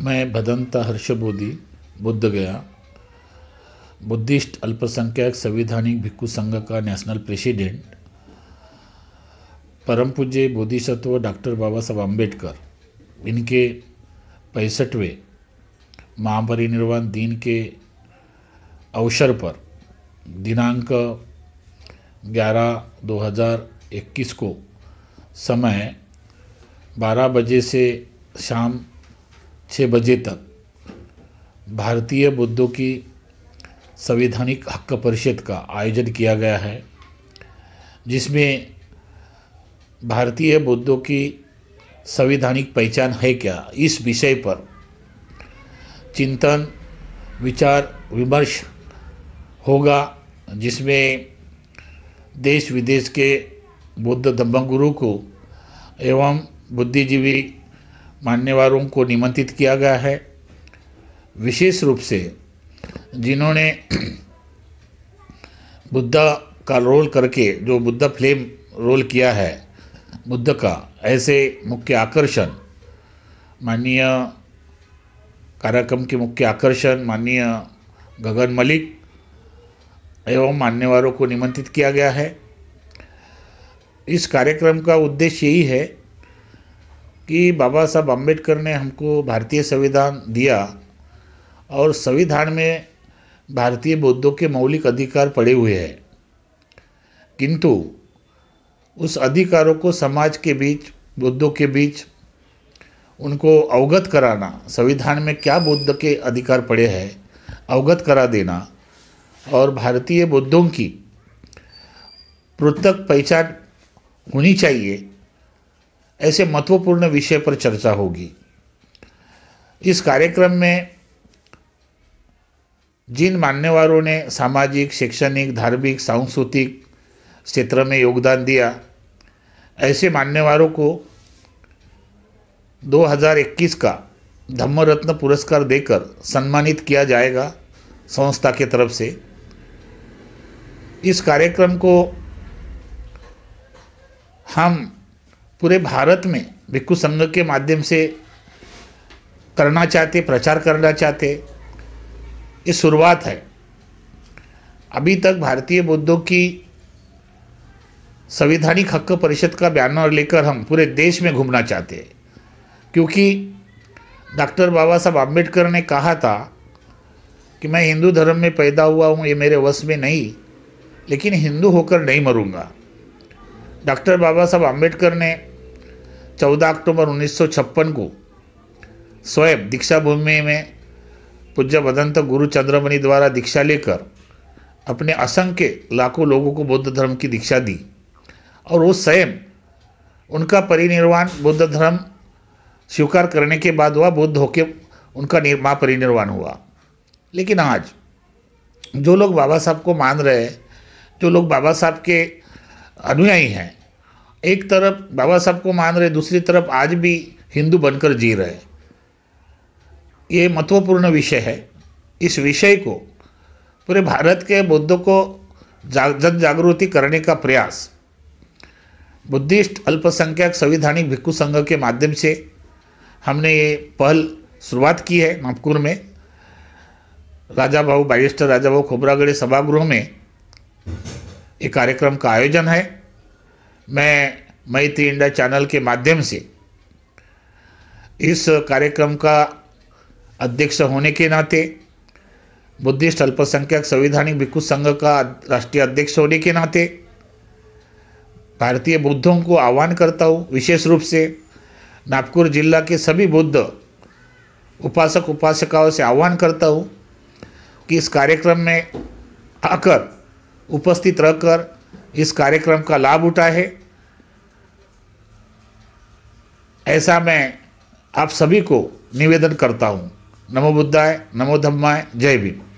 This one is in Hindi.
मैं भदंता हर्षबोधि बुद्ध गया बुद्धिस्ट अल्पसंख्यक संविधानिक भिक्खु संघ का नेशनल प्रेसिडेंट परम पूज्य बोधिसत्व डॉक्टर बाबा साहब आम्बेडकर इनके पैंसठवें महापरिनिर्वाण दिन के अवसर पर दिनांक 11 2021 को समय 12 बजे से शाम छः बजे तक भारतीय बुद्धों की संवैधानिक हक परिषद का आयोजन किया गया है जिसमें भारतीय बुद्धों की संवैधानिक पहचान है क्या इस विषय पर चिंतन विचार विमर्श होगा जिसमें देश विदेश के बुद्ध धम्मगुरु को एवं बुद्धिजीवी मान्यवारों को निमंत्रित किया गया है विशेष रूप से जिन्होंने बुद्धा का रोल करके जो बुद्धा फ्लेम रोल किया है बुद्ध का ऐसे मुख्य आकर्षण माननीय कार्यक्रम के मुख्य आकर्षण माननीय गगन मलिक एवं मान्यवारों को निमंत्रित किया गया है इस कार्यक्रम का उद्देश्य यही है कि बाबा साहब अम्बेडकर ने हमको भारतीय संविधान दिया और संविधान में भारतीय बौद्धों के मौलिक अधिकार पड़े हुए हैं किंतु उस अधिकारों को समाज के बीच बौद्धों के बीच उनको अवगत कराना संविधान में क्या बौद्ध के अधिकार पड़े हैं अवगत करा देना और भारतीय बौद्धों की पृथक पहचान होनी चाहिए ऐसे महत्वपूर्ण विषय पर चर्चा होगी इस कार्यक्रम में जिन मान्यवरों ने सामाजिक शैक्षणिक धार्मिक सांस्कृतिक क्षेत्र में योगदान दिया ऐसे मान्यवरों को 2021 का धम्मरत्न पुरस्कार देकर सम्मानित किया जाएगा संस्था के तरफ से इस कार्यक्रम को हम पूरे भारत में भिक्खु संघ के माध्यम से करना चाहते प्रचार करना चाहते ये शुरुआत है अभी तक भारतीय बौद्धों की संविधानिक हक परिषद का बैनर लेकर हम पूरे देश में घूमना चाहते हैं क्योंकि डॉक्टर बाबा साहब आम्बेडकर ने कहा था कि मैं हिंदू धर्म में पैदा हुआ हूँ ये मेरे वश में नहीं लेकिन हिंदू होकर नहीं मरूंगा डॉक्टर बाबा साहब आम्बेडकर ने चौदह अक्टूबर उन्नीस को स्वयं दीक्षा भूमि में पूज्य भदंत गुरु चंद्रमणि द्वारा दीक्षा लेकर अपने असंख्य लाखों लोगों को बौद्ध धर्म की दीक्षा दी और वो स्वयं उनका परिनिर्वाण बौद्ध धर्म स्वीकार करने के बाद हुआ बुद्ध होके उनका निर्मा परिनिर्वाण हुआ लेकिन आज जो लोग बाबा साहब को मान रहे हैं जो लोग बाबा साहब के अनुयायी हैं एक तरफ बाबा साहब को मान रहे दूसरी तरफ आज भी हिंदू बनकर जी रहे ये महत्वपूर्ण विषय है इस विषय को पूरे भारत के बौद्धों को जन जागृति करने का प्रयास बुद्धिस्ट अल्पसंख्यक संविधानिक भिक्खु संघ के माध्यम से हमने ये पहल शुरुआत की है नागपुर में राजा भाऊ बैरिस्टर राजा भाऊ खोबरागढ़ सभागृह में ये कार्यक्रम का आयोजन है मैं मैत्री इंडिया चैनल के माध्यम से इस कार्यक्रम का अध्यक्ष होने के नाते बुद्धिस्ट अल्पसंख्यक संवैधानिक भिक्खु संघ का राष्ट्रीय अध्यक्ष होने के नाते भारतीय बुद्धों को आह्वान करता हूँ विशेष रूप से नागपुर जिला के सभी बुद्ध उपासक उपासिकाओं से आह्वान करता हूँ कि इस कार्यक्रम में आकर उपस्थित रहकर इस कार्यक्रम का लाभ उठाए ऐसा मैं आप सभी को निवेदन करता हूँ नमो बुद्धाय नमो धम्माय जय भीम